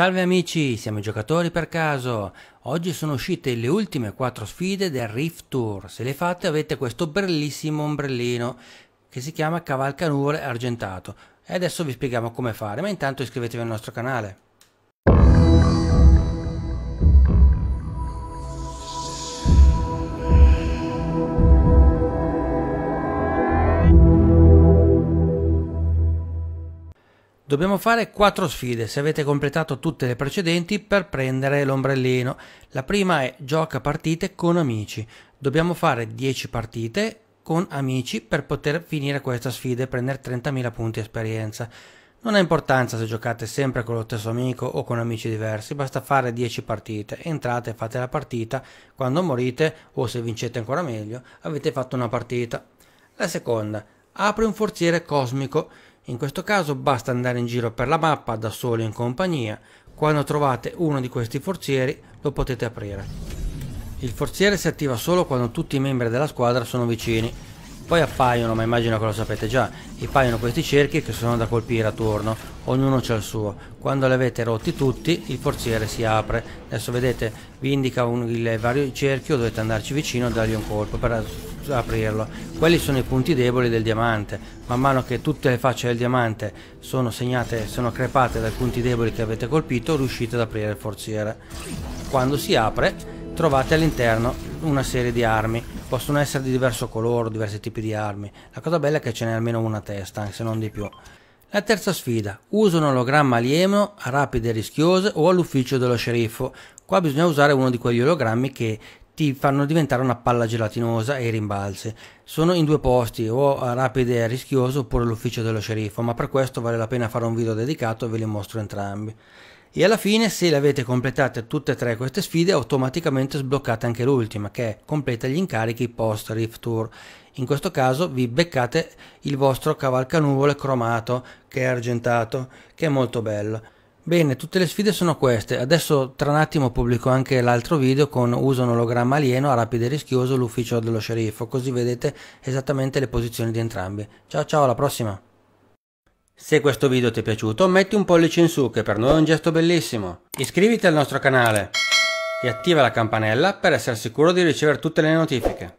Salve amici, siamo i giocatori per caso. Oggi sono uscite le ultime 4 sfide del Rift Tour. Se le fate avete questo bellissimo ombrellino che si chiama Cavalcanuvole Argentato. E adesso vi spieghiamo come fare, ma intanto iscrivetevi al nostro canale. Dobbiamo fare 4 sfide se avete completato tutte le precedenti per prendere l'ombrellino. La prima è gioca partite con amici. Dobbiamo fare 10 partite con amici per poter finire questa sfida e prendere 30.000 punti esperienza. Non ha importanza se giocate sempre con lo stesso amico o con amici diversi, basta fare 10 partite, entrate, e fate la partita, quando morite o se vincete ancora meglio avete fatto una partita. La seconda, apri un forziere cosmico in questo caso basta andare in giro per la mappa da soli o in compagnia, quando trovate uno di questi forzieri lo potete aprire. Il forziere si attiva solo quando tutti i membri della squadra sono vicini poi appaiono, ma immagino che lo sapete già, appaiono questi cerchi che sono da colpire a turno, ognuno c'è il suo. Quando li avete rotti tutti, il forziere si apre. Adesso vedete, vi indica un, il vario cerchio, dovete andarci vicino e dargli un colpo per aprirlo. Quelli sono i punti deboli del diamante. Man mano che tutte le facce del diamante sono segnate, sono crepate dai punti deboli che avete colpito, riuscite ad aprire il forziere. Quando si apre trovate all'interno una serie di armi possono essere di diverso colore diversi tipi di armi la cosa bella è che ce n'è almeno una testa se non di più la terza sfida usa un ologramma alieno a rapide e rischiose o all'ufficio dello sceriffo qua bisogna usare uno di quegli ologrammi che ti fanno diventare una palla gelatinosa e i rimbalzi sono in due posti o a rapide e rischioso oppure l'ufficio dello sceriffo ma per questo vale la pena fare un video dedicato e ve li mostro entrambi e alla fine se le avete completate tutte e tre queste sfide automaticamente sbloccate anche l'ultima che è completa gli incarichi post Rift Tour. In questo caso vi beccate il vostro cavalcanuvole cromato che è argentato che è molto bello. Bene, tutte le sfide sono queste. Adesso tra un attimo pubblico anche l'altro video con uso un ologramma alieno a rapido e rischioso l'ufficio dello sceriffo, così vedete esattamente le posizioni di entrambi. Ciao ciao, alla prossima! Se questo video ti è piaciuto metti un pollice in su che per noi è un gesto bellissimo. Iscriviti al nostro canale e attiva la campanella per essere sicuro di ricevere tutte le notifiche.